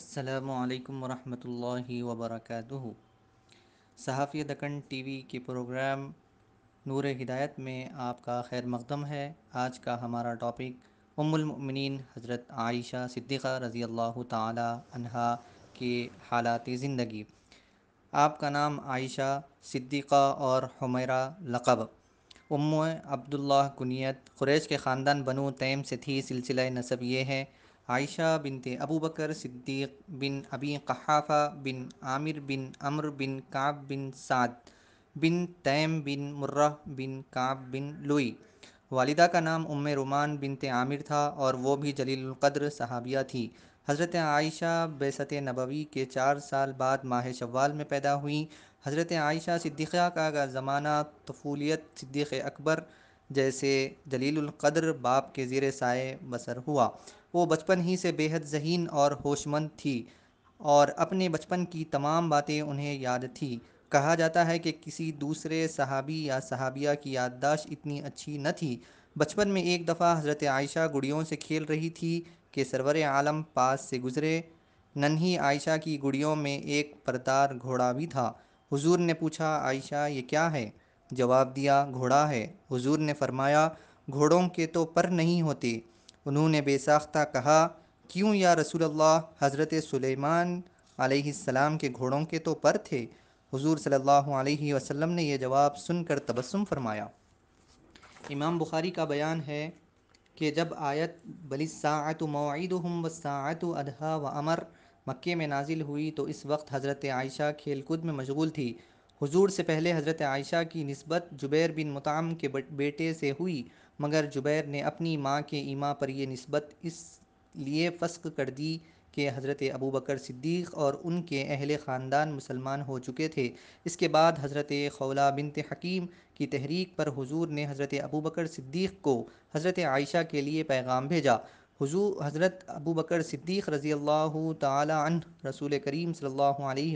असलकम वरहल वबरक सहाफ़ी दकन टीवी के प्रोग्राम नूर हिदायत में आपका खैर मकदम है आज का हमारा टॉपिक उमुलमिन हज़रत आयशा सिद्दीक़ा रज़ी अल्लाह तह के हालात ज़िंदगी आपका नाम आयशा सिद्दीक़ा और हमेरा लक़ब उम अब्दुल्ला कुनीत क़ुरैश के ख़ानदान बनु तैम से थी सिलसिला नसब ये है आयशा बिनते अबू बकर सिद्दीक बिन अबी कहाफ़ा बिन आमिर बिन अमर बिन काब बिन साद बिन तैम बिन मुर्रा बिन काब बिन लुई वालिदा का नाम उम रुमान बिनते आमिर था और वो भी जलील जलीलकद्र सहाबिया थी हज़रत आयशा बेसत नबवी के चार साल बाद माह शवाल में पैदा हुई हज़रत आयशा सिद्दीक़ा का ज़माना तफूलियत सिद्दीक़ अकबर जैसे जलीलकद्र बाप के ज़ेर साय बसर हुआ वो बचपन ही से बेहद जहीन और होशमंद थी और अपने बचपन की तमाम बातें उन्हें याद थी कहा जाता है कि किसी दूसरे सहाबी या सहाबिया की याददाश्त इतनी अच्छी न थी बचपन में एक दफ़ा हज़रत आयशा गुड़ियों से खेल रही थी कि सरवर आलम पास से गुज़रे नन्ही आयशा की गुड़ियों में एक परदार घोड़ा भी था हुजूर ने पूछा आयशा ये क्या है जवाब दिया घोड़ा है हुजूर ने फरमाया घोड़ों के तो पर नहीं होते उन्होंने बेसाख्ता कहा क्यों या रसूल अल्लाह हज़रत सुलेमान के घोड़ों के तो पर थे हुजूर सल्लल्लाहु अलैहि वसल्लम ने यह जवाब सुनकर तबस्सुम फरमाया इमाम बुखारी का बयान है कि जब आयत बलिसात मौदम वसात अदहा व अमर मक्के में नाजिल हुई तो इस वक्त हज़रत आयशा खेलकूद में मशगूल थी हुजूर से पहले हज़रत आयशा की नस्बत जुबैर बिन मुताम के बेटे से हुई मगर जुबैर ने अपनी माँ के ईमा पर यह नस्बत इसलिए फ़स्क कर दी कि हज़रत अबू बकर सिद्दीक़ और उनके अहल ख़ानदान मुसलमान हो चुके थे इसके बाद हज़रत खौला बिनत हकीम की तहरीक पर हुजूर ने हज़रत अबू बकर सिद्दीक़ को हज़रत आयशा के लिए पैगाम भेजा हुजूर हज़रत अबू बकर सिद्दीक़ रज़ी अल्लाह तसूल रसूल करीम सल्ला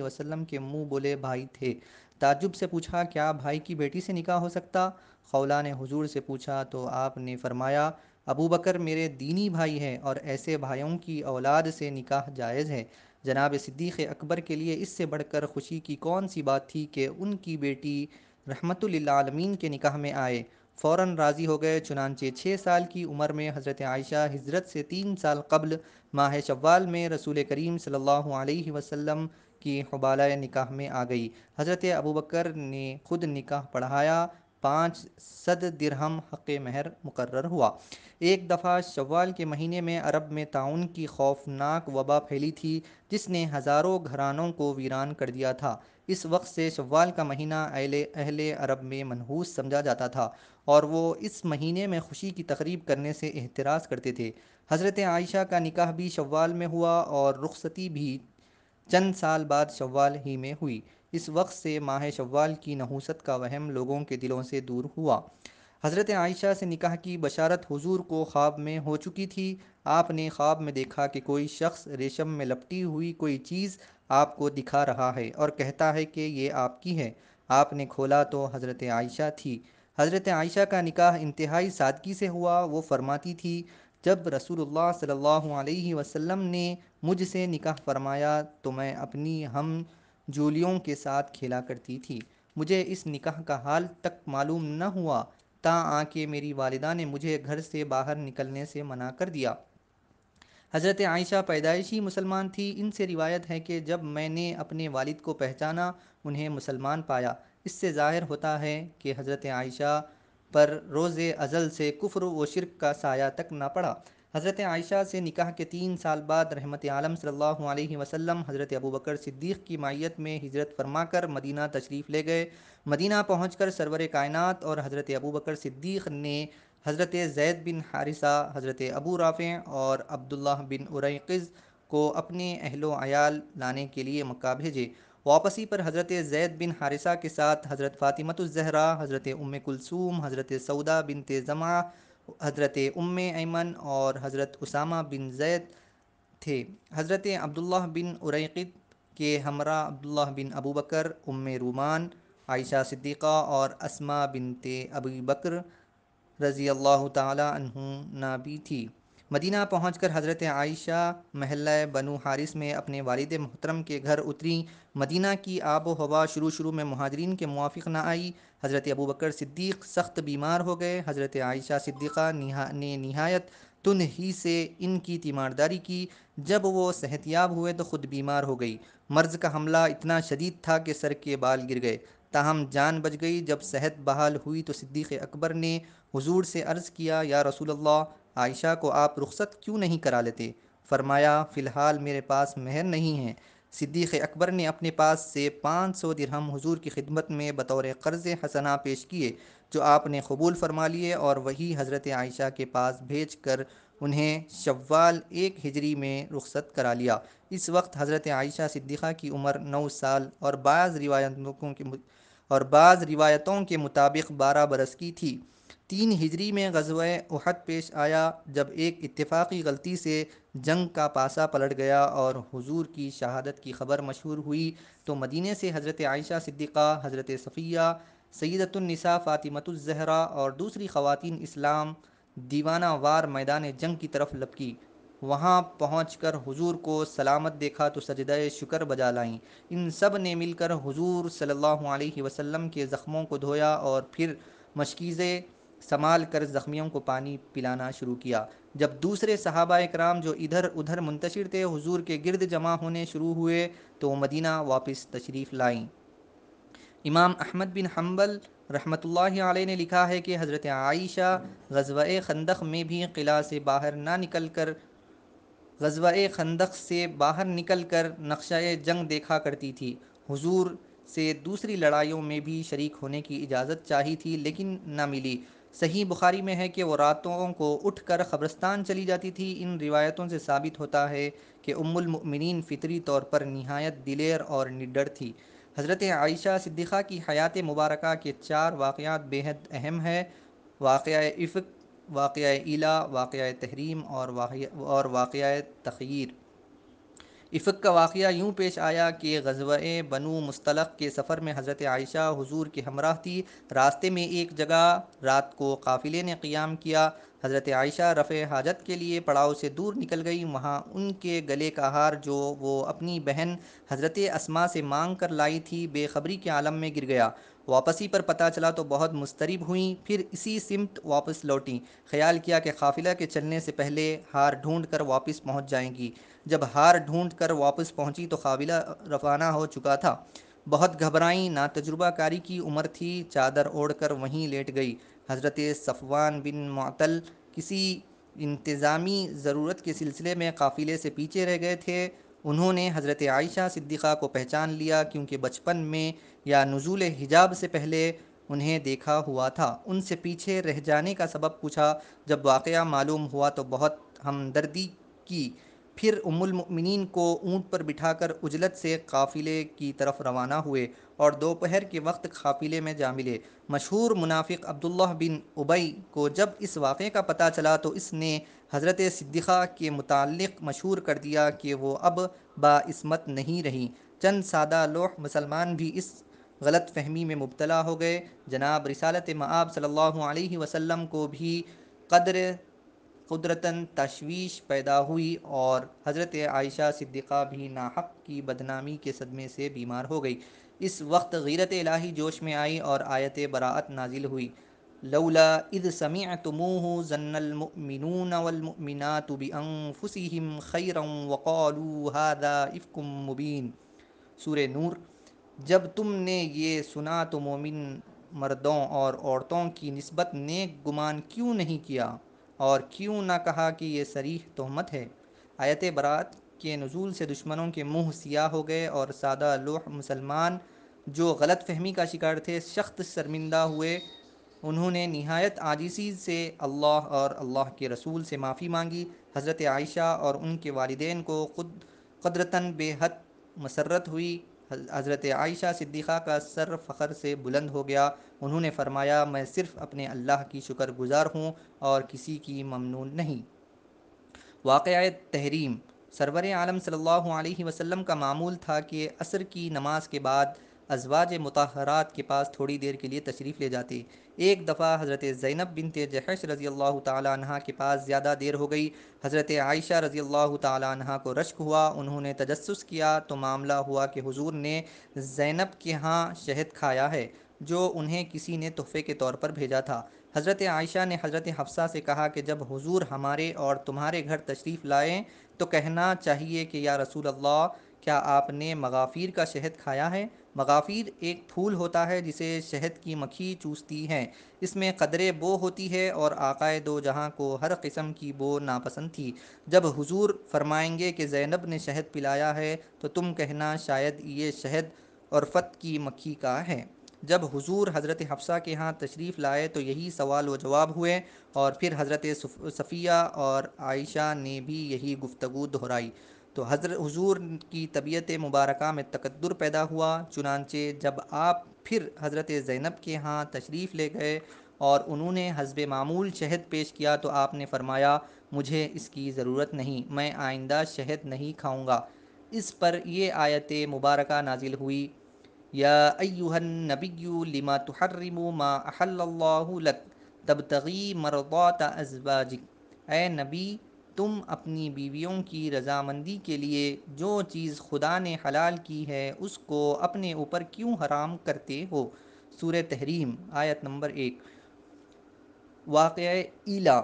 वसलम के मुँह बोले भाई थे ताजुब से पूछा क्या भाई की बेटी से निकाह हो सकता खौला ने हुजूर से पूछा तो आपने फरमाया अबू बकर मेरे दीनी भाई हैं और ऐसे भाइयों की औलाद से निकाह जायज़ है जनाब सिद्दीक़ अकबर के लिए इससे बढ़कर खुशी की कौन सी बात थी कि उनकी बेटी रहमतुल्लामीन के निकाह में आए फ़ौर राज़ी हो गए चुनानचे छः साल की उम्र में हज़रत आयशा हजरत से तीन साल कबल माह शवाल में रसूल करीम सल्लल्लाहु अलैहि वसल्लम कि हबाला निकाह में आ गई हज़रत अबूबकर ने खुद निकाह पढ़ाया पाँच सद दिरहम हक़ महर मुकर हुआ एक दफ़ा शवाल के महीने में अरब में ताउन की खौफनाक वबा फैली थी जिसने हज़ारों घरानों को वीरान कर दिया था इस वक्त से शवाल का महीना अहले अहले अरब में मनहूस समझा जाता था और वो इस महीने में खुशी की तकरीब करने से एहतराज़ करते थे हज़रत आयशा का निकाह भी शवाल में हुआ और रुखसती भी चंद साल बाद शव्वाल ही में हुई इस वक्त से माह शव्वाल की नहूसत का वहम लोगों के दिलों से दूर हुआ हज़रत आयशा से निकाह की बशारत हुजूर को ख्वाब में हो चुकी थी आपने ख्वाब में देखा कि कोई शख्स रेशम में लपटी हुई कोई चीज़ आपको दिखा रहा है और कहता है कि ये आपकी है आपने खोला तो हज़रत आयशा थी हज़रत आयशा का निकाह इंतहाई सादगी से हुआ वो फरमाती थी जब रसूलुल्लाह सल्लल्लाहु अलैहि वसल्लम ने मुझसे निकाह फरमाया तो मैं अपनी हम जोलियों के साथ खेला करती थी मुझे इस निकाह का हाल तक मालूम न हुआ ता आके मेरी वालदा ने मुझे घर से बाहर निकलने से मना कर दिया हज़रत आयशा पैदाइशी मुसलमान थी इनसे रिवायत है कि जब मैंने अपने वालिद को पहचाना उन्हें मुसलमान पाया इससे ज़ाहिर होता है कि हज़रत आयशा पर रोज़ अज़ल से कुफ्र व शिरक का साया तक ना पड़ा हज़रत आयशा से निकाह के तीन साल बाद रहमत आलम सल्लल्लाहु अलैहि वसल्लम हज़रत अबू बकर सिद्दीक़ की माइत में हिजरत फरमाकर मदीना तशरीफ़ ले गए मदीना पहुँच सरवर कायनत और हज़रत अबू बकर सिद्दीक़ ने हज़रत जैद बिन हारिसा हज़रत अबू राफ़े और अब्दुल्ला बिन उरैक़ को अपने अहलो आयाल लाने के लिए मक्का भेजे वापसी पर हज़रत जैद बिन हारिसा के साथ हज़रत ज़हरा हज़रत उम कुलसूम हज़रत सऊदा बिन तेज़मा हज़रत उम ऐमन और हज़रत उसामा बिन जैद थे हज़रत अब्दुल्ला बिन उरैक़ के हमरा अब्दुल्ला बिन अबू बकर उम रुमान आयशा सिद्दीक़ा और असमा ते अबी बकर रज़ी अल्लाह तहों भी थी मदीना पहुँच हज़रत आयशा महल बनु हारिस में अपने वालद मोहतरम के घर उतरी मदीना की आबो हवा शुरू शुरू में महाजरीन के मुआफ़ न आई हज़रत अबू बकर सिद्दीक़ सख्त बीमार हो गए हज़रत आयशा सिद्दीक़ा निहा, ने नहायत तुन ही से इनकी तीमारदारी की जब वो सेहतियाब हुए तो ख़ुद बीमार हो गई मर्ज़ का हमला इतना शदीद था कि सर के बाल गिर गए ताहम जान बच गई जब सेहत बहाल हुई तो सिद्दीक़ अकबर ने हुजूर से अर्ज़ किया या रसूल अल्लाह आयशा को आप रुख्सत क्यों नहीं करा लेते फरमाया फ़िलहाल मेरे पास महर नहीं है सिद्दीक़ अकबर ने अपने पास से पाँच सौ दिरहम हुजूर की खिदमत में बतौर कर्ज़ हसना पेश किए जो आपने कबूल फरमा लिए और वही हज़रत आयशा के पास भेज कर उन्हें शव्वाल एक हिजरी में रुख्सत करा लिया इस वक्त हज़रत आयशा सिद्दीक़ा की उम्र नौ साल और बाज़ रिवायतों के और बाज़ रिवायतों के मुताबिक बारह बरस की थी तीन हिजरी में गजव उहद पेश आया जब एक इतफाक़ी गलती से जंग का पासा पलट गया और हुजूर की शहादत की खबर मशहूर हुई तो मदीने से हज़रत आयशा सिद्दीक़ा हज़रत सफ़िया सैदतुलनसा फ़ातिमतुलजहरा और दूसरी ख़वातीन इस्लाम दीवाना वार मैदान जंग की तरफ लपकी वहाँ पहुँच कर हजूर को सलामत देखा तो सजद शुक्र बजा लाईं इन सब ने मिलकर हजूर सल्ला वसलम के ज़ख्मों को धोया और फिर मशकीज़ संभाल कर ज़ख्मियों को पानी पिलाना शुरू किया जब दूसरे सहाबा कराम जो इधर उधर मुंतशिर थे हुजूर के गिरद जमा होने शुरू हुए तो मदीना वापस तशरीफ़ लाईं इमाम अहमद बिन हम्बल रहमतुल्लाह ने लिखा है कि हज़रत आयशा गजवा खंदक में भी किला से बाहर ना निकल कर गजवा खंदक से बाहर निकल कर नक्शा जंग देखा करती थी हुजूर से दूसरी लड़ाइयों में भी शरीक होने की इजाज़त चाही थी लेकिन ना मिली सही बुखारी में है कि वो रातों को उठ कर ख़बरस्तान चली जाती थी इन रिवायतों से साबित होता है कि उम्मिन फ़ितरी तौर पर नहायत दिलेर और निडर थी हज़रत आयशा सिद्दीक़ा की हयात मुबारक के चार वाक़ात बेहद अहम है वाक़ इफ़ वाक़ इला वाक़ तहरीम और वाक़ और वाक़ तखीर इफ़क का वाक़ यूँ पेश आया कि गजब बनु मुस्तलक के सफ़र में हज़रत आयशा हुजूर की हमरा थी रास्ते में एक जगह रात को काफ़िले ने क़्याम किया हज़रत आयशा रफ़ हाजत के लिए पड़ाव से दूर निकल गई वहाँ उनके गले का हार जो वो अपनी बहन हज़रत असमा से मांग कर लाई थी बेखबरी के आलम में गिर गया वापसी पर पता चला तो बहुत मुस्तरब हुई फिर इसी सिमट वापस लौटी ख्याल किया कि काफ़िला के चलने से पहले हार ढूंढ कर वापस पहुँच जाएंगी जब हार ढूंढ कर वापस पहुंची तो काबिला रवाना हो चुका था बहुत घबराई ना तजुर्बाकारी की उम्र थी चादर ओढ़ कर वहीं लेट गई हज़रत सफ़वान बिन मअतल किसी इंतज़ामी ज़रूरत के सिलसिले में काफ़िले से पीछे रह गए थे उन्होंने हज़रत आयशा सिद्दीक़ा को पहचान लिया क्योंकि बचपन में या नज़ुल हिजाब से पहले उन्हें देखा हुआ था उनसे पीछे रह जाने का सबब पूछा जब वाक़ मालूम हुआ तो बहुत हमदर्दी की फिर उम्मुलमिन को ऊँट पर बिठाकर उजलत से काफ़िले की तरफ रवाना हुए और दोपहर के वक्त काफ़िले में जा मिले मशहूर मुनाफिक अब्दुल्ला बिन उबई को जब इस वाक़े का पता चला तो इसने हज़रत सिद्दीक़ा के मतलब मशहूर कर दिया कि वो अब बास्मत नहीं रहीं चंद सादा लोह मुसलमान भी इस गलत फहमी में मुबतला हो गए जनाब रिसालत मआब सल्लल्लाहु अलैहि वसल्लम को भी कदर कुदरतन तशवीश पैदा हुई और हज़रत आयशा सिद्दीक़ा भी नाहक की बदनामी के सदमे से बीमार हो गई इस वक्त गीरत इलाही जोश में आई और आयत बरात नाजिल हुई लौला इद समी तुमूह जन्नमिनून वलमिना खैर खैरम हादा इफ़ुम मुबीन सूर नूर जब तुमने ये सुना तो मोमिन मर्दों और औरतों की नस्बत नेक गुमान क्यों नहीं किया और क्यों ना कहा कि ये सरीह तहमत है आयत बरात के नज़ूल से दुश्मनों के मुंह सियाह हो गए और सादा लोह मुसलमान जो गलत फहमी का शिकार थे सख्त शर्मिंदा हुए उन्होंने नहायत आजीसी से अल्लाह और अल्लाह के रसूल से माफ़ी मांगी हज़रत आयशा और उनके वालदेन को खुद कदरता बेहद मसरत हुई हज़रत आयशा सिद्दीक़ा का सर फ़खर से बुलंद हो गया उन्होंने फरमाया मैं सिर्फ़ अपने अल्लाह की शुक्र गुज़ार हूँ और किसी की ममनून नहीं वाक़ तहरीम सरवर आलम सल्लल्लाहु अलैहि वसल्लम का मामूल था कि असर की नमाज के बाद अजवाज मतहरात के पास थोड़ी देर के लिए तशरीफ़ ले जाते एक दफ़ा हज़रत ज़ैनब बिन जहैश रज़ी अल्लाह तह के पास ज़्यादा देर हो गई हज़रत आयशा रज़ी अल्लाह तह को रश्क हुआ उन्होंने तजस किया तो मामला हुआ कि हुजूर ने ज़ैनब के यहाँ शहद खाया है जो उन्हें किसी ने तोहफ़े के तौर पर भेजा था हज़रत आयशा ने हज़रत हफ्सा से कहा कि जब हुजूर हमारे और तुम्हारे घर तशरीफ़ लाएँ तो कहना चाहिए कि या रसूल अल्लाह क्या आपने मगाफिर का शहद खाया है मगाफिर एक फूल होता है जिसे शहद की मक्खी चूसती हैं इसमें कदरे बो होती है और आकाए दो जहाँ को हर किस्म की बो नापसंद थी जब हुजूर फरमाएंगे कि ज़ैनब ने शहद पिलाया है तो तुम कहना शायद ये शहद और फत की मक्खी का है जब हुजूर हज़रत हफ्सा के यहाँ तशरीफ़ लाए तो यही सवाल व जवाब हुए और फिर हज़रत सफ़िया और आयशा ने भी यही गुफ्तु दोहराई तो हजर हुजूर की तबीयत मुबारक में तकद्दर पैदा हुआ चुनानचे जब आप फिर हज़रत ज़ैनब के यहाँ तशरीफ़ ले गए और उन्होंने हजब मामूल शहद पेश किया तो आपने फ़रमाया मुझे इसकी ज़रूरत नहीं मैं आइंदा शहद नहीं खाऊँगा इस पर ये आयत मुबारक नाजिल हुई या अयुहन नबी लिमा तुहर्रिमु मा अहल्लक तब तगी मरदात अजवाजिक ए नबी तुम अपनी बीवियों की रजामंदी के लिए जो चीज़ खुदा ने हलाल की है उसको अपने ऊपर क्यों हराम करते हो सूर तहरीम आयत नंबर एक वाक़ इला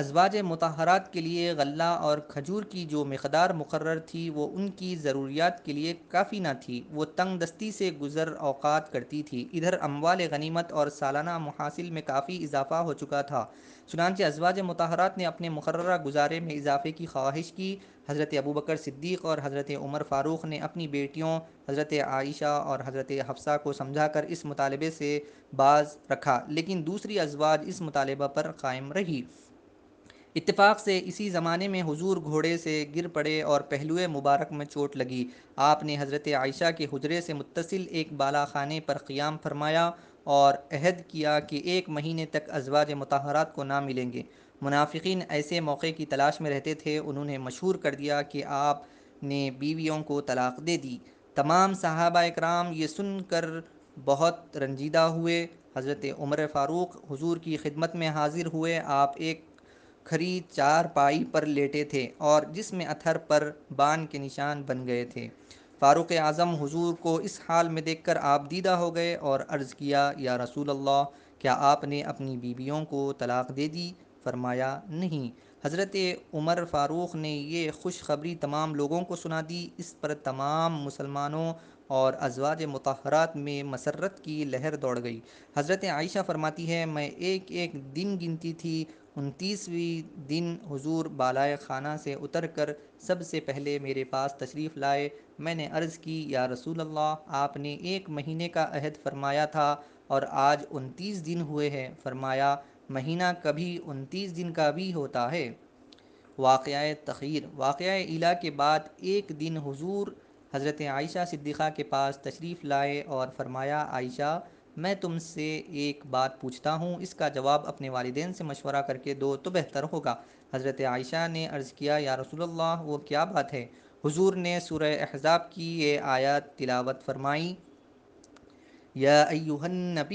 अजवाज मतहरात के लिए गल्ला और खजूर की जो मकदार मुकर थी वो उनकी ज़रूरियात के लिए काफ़ी ना थी वो तंग दस्ती से गुज़र अवकात करती थी इधर अमवाल गनीमत और सालाना मुहासिल में काफ़ी इजाफा हो चुका था चुनानच अजवाज मतहरात ने अपने मुकर गुजारे में इजाफे की ख्वाहिश की हज़रत अबू बकर सिद्दीक़ और हज़रत उमर फ़ारूक ने अपनी बेटियों हज़रत आयशा और हज़रत हफ्सा को समझा कर इस मुतालबे से बाज रखा लेकिन दूसरी अजवाज इस मुतालबा पर कायम रही इत्तेफाक से इसी ज़माने में हुजूर घोड़े से गिर पड़े और पहलुए मुबारक में चोट लगी आपने हज़रत आयशा के हजरे से मुतसिल एक बाला खाने पर क़ियाम फरमाया और अहद किया कि एक महीने तक अजवाज मतहरात को ना मिलेंगे मुनाफिकीन ऐसे मौके की तलाश में रहते थे उन्होंने मशहूर कर दिया कि आपने बीवियों को तलाक दे दी तमाम साहबा कराम ये सुन कर बहुत रंजीदा हुए हज़रत उमर फ़ारूक हुजूर की खिदमत में हाजिर हुए आप एक खरी चारपाई पर लेटे थे और जिसमें अथर पर बान के निशान बन गए थे फ़ारूक आज़म हुजूर को इस हाल में देखकर आप दीदा हो गए और अर्ज़ किया या रसूल अल्लाह क्या आपने अपनी बीवियों को तलाक़ दे दी फरमाया नहीं हज़रत उमर फ़ारूक ने ये खुशखबरी तमाम लोगों को सुना दी इस पर तमाम मुसलमानों और अजवाज मतहरात में मसरत की लहर दौड़ गई हज़रत आयशा फरमाती है मैं एक एक दिन गिनती थी उनतीसवीं दिन हुजूर बालाए खाना से उतर कर सबसे पहले मेरे पास तशरीफ़ लाए मैंने अर्ज़ की या रसूल अल्लाह आपने एक महीने का अहद फरमाया था और आज उनतीस दिन हुए हैं फरमाया महीना कभी उनतीस दिन का भी होता है वाक़ तखीर वाक़ इला के बाद एक दिन हुजूर हज़रत आयशा सिद्दीक़ा के पास तशरीफ़ लाए और फरमाया आयशा मैं तुमसे एक बात पूछता हूँ इसका जवाब अपने वालदेन से मशवरा करके दो तो बेहतर होगा हज़रत आयशा ने अर्ज़ किया या रसूलुल्लाह वो क्या बात है हुजूर ने सुर एहज़ाब की ये आयत तिलावत फरमाई या इन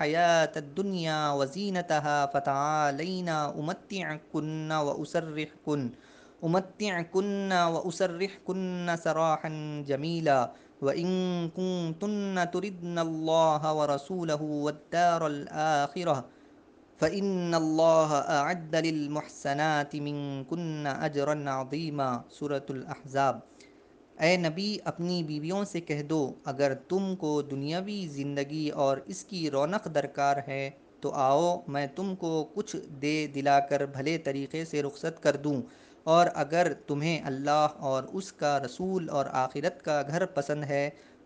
हयात दुनिया व أمتعكن وأسرحكن سراحا جميلا وإن كنتن تردن الله ورسوله والدار الآخرة فإن الله أعد للمحسنات منكن أجرا عظيما سورة الأحزاب ए नबी अपनी बीवियों से कह दो अगर तुमको दुनियावी ज़िंदगी और इसकी रौनक दरकार है तो आओ मैं तुमको कुछ दे दिलाकर भले तरीके से रुखसत कर दूँ और अगर तुम्हें अल्लाह और उसका रसूल और आखिरत का घर पसंद है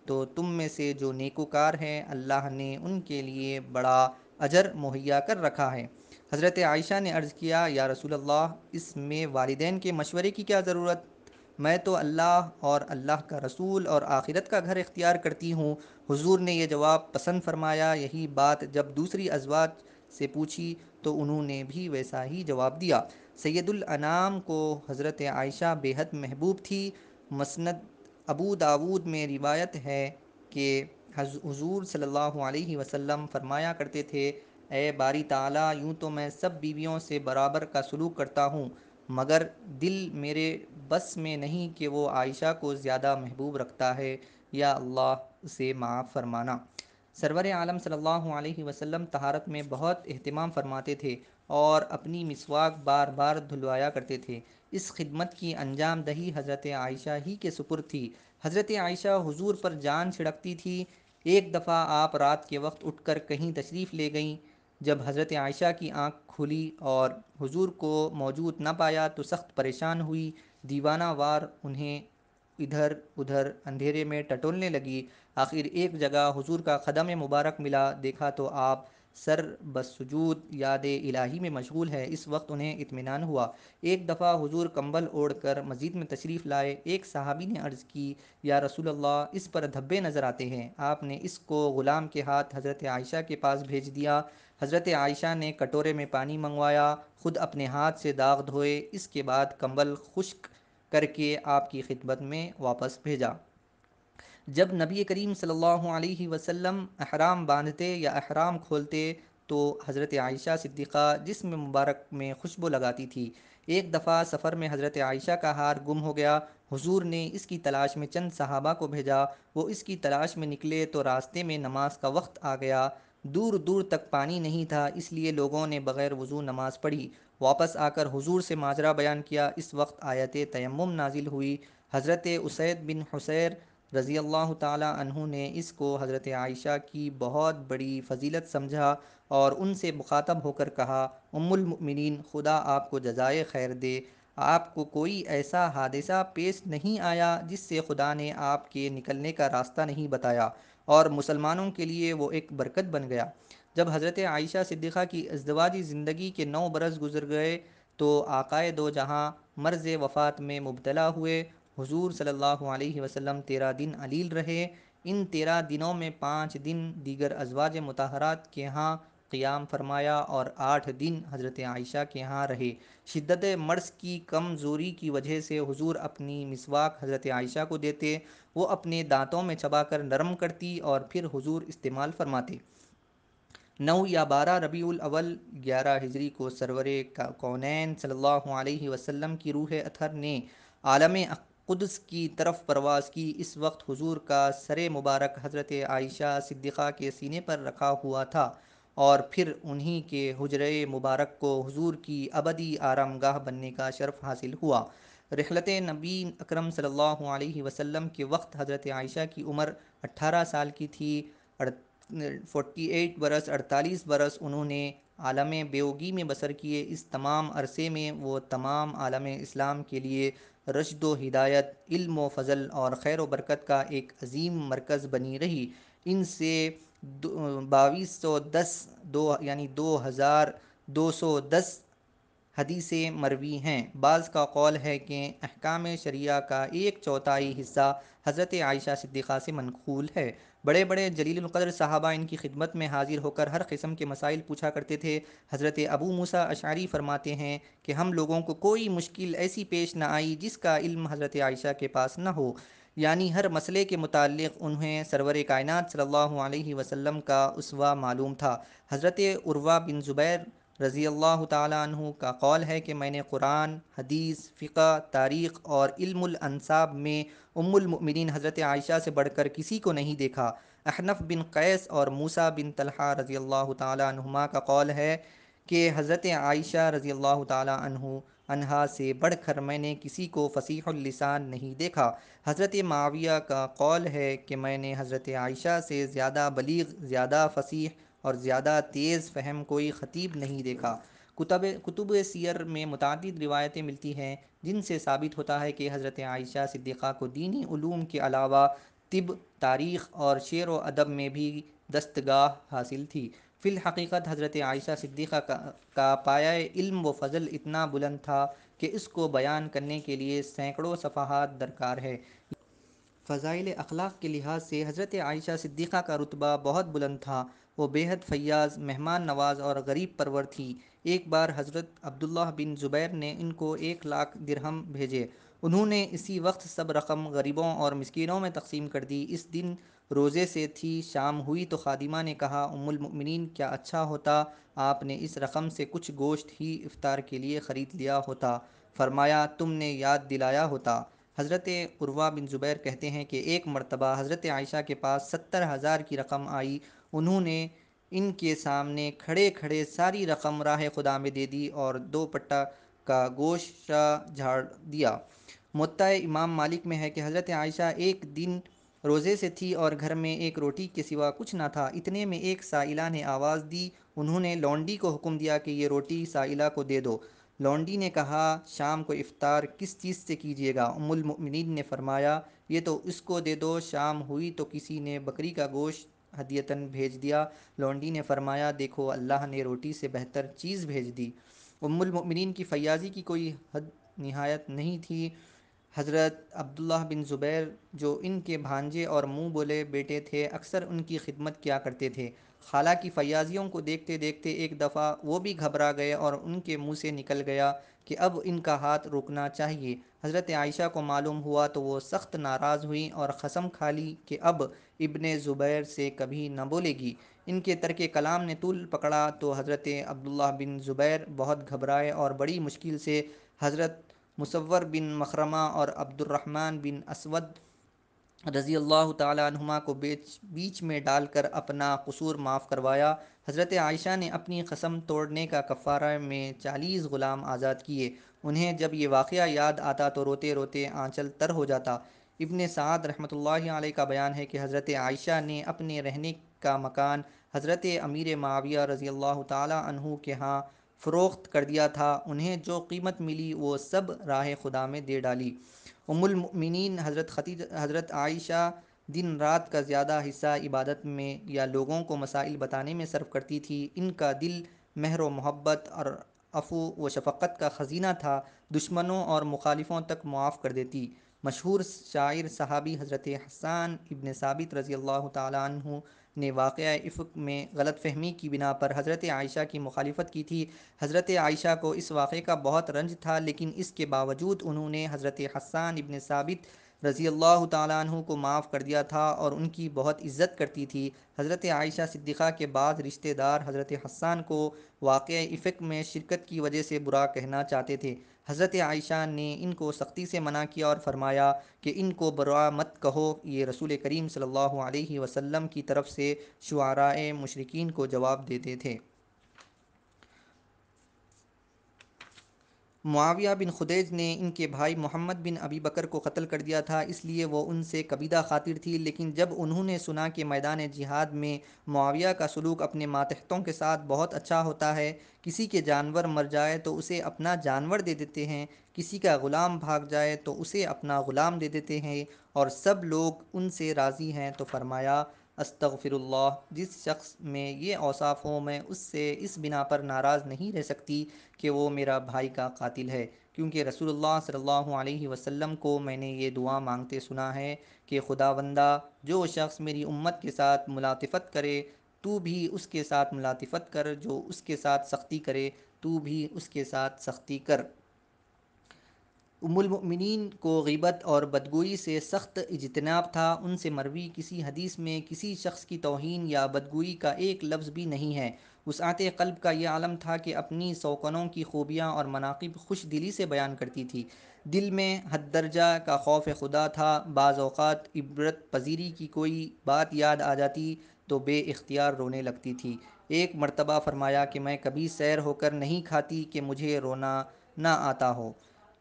तो तुम में से जो नेकोकार हैं अल्लाह ने उनके लिए बड़ा अजर मुहैया कर रखा है हज़रत आयशा ने अर्ज़ किया या रसूल अल्लाह इसमें वालदेन के मशवरे की क्या ज़रूरत मैं तो अल्लाह और अल्लाह का रसूल और आखिरत का घर इख्तियार करती हूँ हुजूर ने यह जवाब पसंद फरमाया यही बात जब दूसरी अजवाज से पूछी तो उन्होंने भी वैसा ही जवाब दिया सैदुलनाम को हज़रत आयशा बेहद महबूब थी मसनद अबू दाऊद में रिवायत है कि हजूर सल्लल्लाहु अलैहि वसल्लम फरमाया करते थे ए बारी ताला यूँ तो मैं सब बीवियों से बराबर का सलूक करता हूँ मगर दिल मेरे बस में नहीं कि वो आयशा को ज़्यादा महबूब रखता है या अल्लाह उसे माफ़ फरमाना सरवर आलम सल्लल्लाहु अलैहि वसल्लम तहारत में बहुत अहतमाम फरमाते थे और अपनी मिसवाक बार बार धुलवाया करते थे इस खिदमत की अंजाम दही हज़रत आयशा ही के सुपुर थी हज़रत आयशा हुजूर पर जान छिड़कती थी एक दफ़ा आप रात के वक्त उठकर कहीं तशरीफ़ ले गईं जब हज़रत आयशा की आंख खुली और हुजूर को मौजूद ना पाया तो सख्त परेशान हुई दीवाना वार उन्हें इधर उधर अंधेरे में टटोलने लगी आखिर एक जगह हुजूर का ख़दम मुबारक मिला देखा तो आप सर बसजूद याद इलाही में मशगूल है इस वक्त उन्हें इतमान हुआ एक दफ़ा हुजूर कंबल ओढ़ कर मस्जिद में तशरीफ़ लाए एक सहाबी ने अर्ज़ की या रसूल अल्लाह इस पर धब्बे नज़र आते हैं आपने इसको ग़ुलाम के हाथ हज़रत आयशा के पास भेज दिया हज़रत आयशा ने कटोरे में पानी मंगवाया ख़ुद अपने हाथ से दाग धोए इसके बाद कंबल खुश्क करके आपकी खिदमत में वापस भेजा जब नबी करीम सल्लल्लाहु अलैहि वसल्लम अहराम बांधते या अहराम खोलते तो हज़रत आयशा सिद्दीक़ा जिसम मुबारक में खुशबू लगाती थी एक दफ़ा सफ़र में हज़रत आयशा का हार गुम हो गया हुजूर ने इसकी तलाश में चंद सहाबा को भेजा वो इसकी तलाश में निकले तो रास्ते में नमाज का वक्त आ गया दूर दूर तक पानी नहीं था इसलिए लोगों ने बग़ैर वज़ू नमाज पढ़ी वापस आकर हुजूर से माजरा बयान किया इस वक्त आयत तयम नाजिल हुई हज़रत उसैद बिन हुसैर रज़ी अल्लाह तहों ने इसको हज़रत आयशा की बहुत बड़ी फजीलत समझा और उनसे मुखातब होकर कहा उम्मिन खुदा आपको जजाय खैर दे आपको कोई ऐसा हादसा पेश नहीं आया जिससे खुदा ने आपके निकलने का रास्ता नहीं बताया और मुसलमानों के लिए वो एक बरकत बन गया जब हज़रत आयशा सिद्दीक़ा की अजदवाजी ज़िंदगी के नौ बरस गुजर गए तो आकाए दो जहाँ मर्ज़ वफ़ात में मुबतला हुए हुजूर सल्लल्लाहु अलैहि वसल्लम तेरह दिन अलील रहे इन तेरह दिनों में पाँच दिन दीगर अजवाज मतहरात के यहाँ क़्याम फरमाया और आठ दिन हज़रत आयशा के यहाँ रहे शिद्दत मर्स की कमज़ोरी की वजह से हुजूर अपनी मिसवाक हज़रत आयशा को देते वो अपने दांतों में चबाकर नरम करती और फिर हुजूर इस्तेमाल फरमाते नौ या बारह रबीउल अव्वल ग्यारह हिजरी को सरवर कौनैन सल्लल्लाहु अलैहि वसल्लम की रूह अथर ने आलम कुदस की तरफ परवाज़ की इस वक्त हुजूर का सरे मुबारक हज़रत आयशा सिद्दीक़ा के सीने पर रखा हुआ था और फिर उन्हीं के हजरे मुबारक को हुजूर की अबदी आरामगाह बनने का शर्फ हासिल हुआ रखलत नबी अकरम सल्लल्लाहु अलैहि वसल्लम के वक्त हज़रत आयशा की उम्र 18 साल की थी फोर्टी एट बरस अड़तालीस बरस उन्होंने आलम बेगी में बसर किए इस तमाम अरसे में वो तमाम आलम इस्लाम के लिए रशद व हिदायत इल्म व फजल और खैर व बरकत का एक अजीम मरकज़ बनी रही इनसे बाईस सौ दस दो यानी दो हज़ार दो सौ दस हदीसें मरवी हैं बाज़ का कौल है कि अहकाम शरिया का एक चौथाई हिस्सा हज़रत आयशा सिद्दीक़ा से मनकूल है बड़े बड़े जलीलक़दर साहबा इनकी खिदमत में हाजिर होकर हर किस्म के मसाइल पूछा करते थे हज़रत अबू मूसा अशारी फरमाते हैं कि हम लोगों को कोई मुश्किल ऐसी पेश न आई जिसका इल्म हज़रत आयशा के पास न हो यानी हर मसले के मुतालिक उन्हें सरवर कायनत सल्लल्लाहु अलैहि वसल्लम का उसवा मालूम था हज़रत उर्वा बिन ज़ुबैर रज़ी अल्लाह तु का कौल है कि मैंने कुरान हदीस फ़िका तारीख़ और इल्मअनसाब में उम्मिन हज़रत आयशा से बढ़कर किसी को नहीं देखा अहनफ़ बिन कैस और मूसा बिन तलहा रज़ी अल्लाह तुमा का कौल है कि हज़रत आयशा रज़ी अल्लाह तहु अनहा से बढ़कर मैंने किसी को फ़सीहलसान नहीं देखा हज़रत माविया का कौल है कि मैंने हज़रत आयशा से ज़्यादा बलीग ज़्यादा फ़सीह और ज़्यादा तेज़ फहम कोई ख़तीब नहीं देखा कुतब कुतुब सीर में मुतद रिवायतें मिलती हैं जिनसे साबित होता है कि हज़रत आयशा सिद्दीक़ा को दीनी के अलावा तिब तारीख़ और शेर व अदब में भी दस्तगाह हासिल थी फ़िल हकीकत हज़रत आयशा सिद्दीक़ा का, का पाया इल्म व फजल इतना बुलंद था कि इसको बयान करने के लिए सैकड़ों सफ़ात दरकार है फ़ज़ाइल अखलाक के लिहाज से हज़रत आयशा सिद्दीक़ा का रुतबा बहुत बुलंद था वो बेहद फ़याज़ मेहमान नवाज और गरीब परवर थी एक बार हज़रत अब्दुल्लाह बिन ज़ुबैर ने इनको एक लाख दिरहम भेजे उन्होंने इसी वक्त सब रकम गरीबों और मस्किनों में तकसीम कर दी इस दिन रोज़े से थी शाम हुई तो खादिमा ने कहा उमुलमिन क्या अच्छा होता आपने इस रकम से कुछ गोश्त ही इफ़ार के लिए ख़रीद लिया होता फरमाया तुमने याद दिलाया होता हज़रत उर्वा बिन ज़ुबैर कहते हैं कि एक मरतबा हज़रत आयशा के पास सत्तर हज़ार की रकम आई उन्होंने इनके सामने खड़े खड़े सारी रकम राह खुदा में दे दी और दो पट्टा का गोशा झाड़ दिया मुत्ता इमाम मालिक में है कि हज़रत आयशा एक दिन रोज़े से थी और घर में एक रोटी के सिवा कुछ ना था इतने में एक साइला ने आवाज़ दी उन्होंने लॉन्डी को हुक्म दिया कि ये रोटी साइला को दे दो लॉन्डी ने कहा शाम को इफ्तार किस चीज़ से कीजिएगा उमुलमिन ने फरमाया ये तो इसको दे दो शाम हुई तो किसी ने बकरी का गोश्त हदियतन भेज दिया लौंडी ने फरमाया देखो अल्लाह ने रोटी से बेहतर चीज़ भेज दी उम्मिन की फयाजी की कोई हद नहायत नहीं थी हज़रत अब्दुल्लाह बिन ज़ुबैर जो इनके भांजे और मुंह बोले बेटे थे अक्सर उनकी खिदमत किया करते थे खाला की फयाजियों को देखते देखते एक दफ़ा वो भी घबरा गए और उनके मुंह से निकल गया कि अब इनका हाथ रुकना चाहिए हज़रत आयशा को मालूम हुआ तो वो सख्त नाराज़ हुई और खसम खा ली कि अब इबन ज़ुबैर से कभी न बोलेगी इनके तरक कलाम ने तुल पकड़ा तो हज़रत अब्दुल्ला बिन ज़ुबैर बहुत घबराए और बड़ी मुश्किल से हज़रत मुसवर बिन मखरमा और अब्दुलरहमान बिन असवद रज़ी अल्लाह तुमा को बेच बीच में डालकर अपना कसूर माफ़ करवाया हज़रत आयशा ने अपनी कसम तोड़ने का कफ़ारा में चालीस ग़ुलाम आज़ाद किए उन्हें जब ये वाक़ याद आता तो रोते रोते आँचल तर हो जाता इबन साद रहमतुल्लाह का बयान है कि हज़रत आयशा ने अपने रहने का मकान हज़रत अमीर माविया रज़ी अल्लाह तहु के यहाँ फ़रोख्त कर दिया था उन्हें जो कीमत मिली वो सब राह खुदा में दे डाली उमुलमिन हज़रत खती हज़रत आयशा दिन रात का ज़्यादा हिस्सा इबादत में या लोगों को मसाइल बताने में सर्व करती थी इनका दिल महर व मोहब्बत और अफू व शफ़त का ख़जीना था दुश्मनों और मुखालिफों तक मुआफ़ कर देती मशहूर शायर सहाबी हज़रत हसान इबन साबित रज़ी अल्लाह तु ने वाक़ इफ में गलत फहमी की बिना पर हज़रत आयशा की मुखालफत की थी हज़रत आयशा को इस वाक़े का बहुत रंज था लेकिन इसके बावजूद उन्होंने हज़रत हसान इबन साबित रज़ी अल्लाह तु को माफ़ कर दिया था और उनकी बहुत इज़्ज़त करती थी हज़रत आयशा सिद्दीक़ा के बाद रिश्तेदार हज़रत हसन को वाक़ इफ़ेक्ट में शिरकत की वजह से बुरा कहना चाहते थे हज़रत आयशा ने इनको सख्ती से मना किया और फरमाया कि इनको बुरा मत कहो ये रसूल करीम सल्ला वसलम की तरफ से शुरा मशरकिन को जवाब देते थे मुआविया बिन खुदेज ने इनके भाई मोहम्मद बिन अबी बकर को कत्ल कर दिया था इसलिए वो उनसे कबीदा खातिर थी लेकिन जब उन्होंने सुना कि मैदान जिहाद में मुआविया का सलूक अपने मातहतों के साथ बहुत अच्छा होता है किसी के जानवर मर जाए तो उसे अपना जानवर दे देते हैं किसी का ग़ुलाम भाग जाए तो उसे अपना ग़ुलाम दे देते हैं और सब लोग उनसे राज़ी हैं तो फरमाया अस्तफ़िरल्ला जिस शख्स में ये औसाफ़ हो मैं उससे इस बिना पर नाराज़ नहीं रह सकती कि वो मेरा भाई का कातिल है क्योंकि रसूलुल्लाह सल्लल्लाहु अलैहि वसल्लम को मैंने ये दुआ मांगते सुना है कि खुदावंदा जो शख्स मेरी उम्मत के साथ मुलातफ़त करे तू भी उसके साथ मुलातफ़त कर जो उसके साथ सख्ती करे तू भी उसके साथ सख्ती कर उमुलमिन को गिबत और बदगोई से सख्त इजतनाब था उनसे मरवी किसी हदीस में किसी शख्स की तोहन या बदगोई का एक लफ्ज़ भी नहीं है वसात कल्ब का यह आलम था कि अपनी सौकनों की खूबियाँ और मनाकब खुश दिली से बयान करती थी दिल में हद दर्जा का खौफ खुदा था बाज़ात इबरत पजीरी की कोई बात याद आ जाती तो बे इख्तियार रोने लगती थी एक मरतबा फरमाया कि मैं कभी सैर होकर नहीं खाती कि मुझे रोना ना आता हो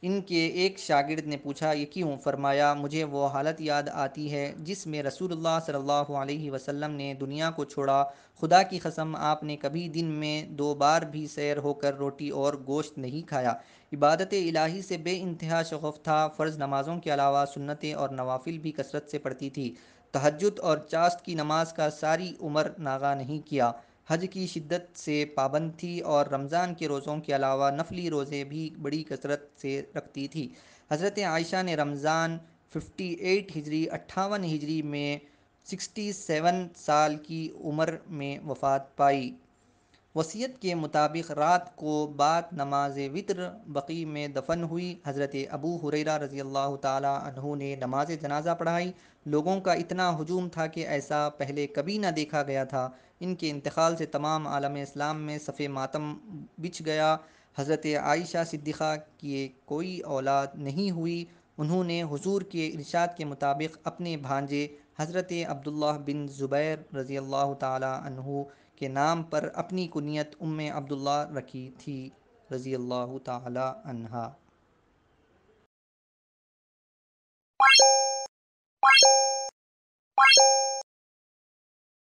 इनके एक शागिर्द ने पूछा ये क्यों फरमाया मुझे वो हालत याद आती है जिसमें रसूलुल्लाह सल्लल्लाहु अलैहि वसल्लम ने दुनिया को छोड़ा खुदा की कसम आपने कभी दिन में दो बार भी सैर होकर रोटी और गोश्त नहीं खाया इबादत इलाही से बे इंतहा शौफ़ था फ़र्ज़ नमाज़ों के अलावा सुन्नतें और नवाफिल भी कसरत से पड़ती थी तहजद और चाश्त की नमाज का सारी उम्र नागा नहीं किया हज की शिद्दत से पाबंद थी और रमज़ान के रोज़ों के अलावा नफली रोज़े भी बड़ी कसरत से रखती थी हज़रत आयशा ने रमज़ान 58 हिजरी अट्ठावन हिजरी में 67 साल की उम्र में वफ़ात पाई वसीयत के मुताबिक रात को बाद नमाज वितर बकी में दफन हुई हज़रत अबू हुररा रज़ी अल्लाह तु ने नमाज जनाजा पढ़ाई लोगों का इतना हजूम था कि ऐसा पहले कभी ना देखा गया था इनके इंतकाल से तमाम आलम इस्लाम में सफ़े मातम बिछ गया हज़रत आयशा सिद्दीक़ा की कोई औलाद नहीं हुई उन्होंने हुजूर के इरशाद के मुताबिक अपने भांजे हज़रत अब्दुल्ला बिन ज़ुबैर रज़ी अल्लाह तहु के नाम पर अपनी कुनीत उम अब्दुल्ला रखी थी रज़ी अल्लाह तहा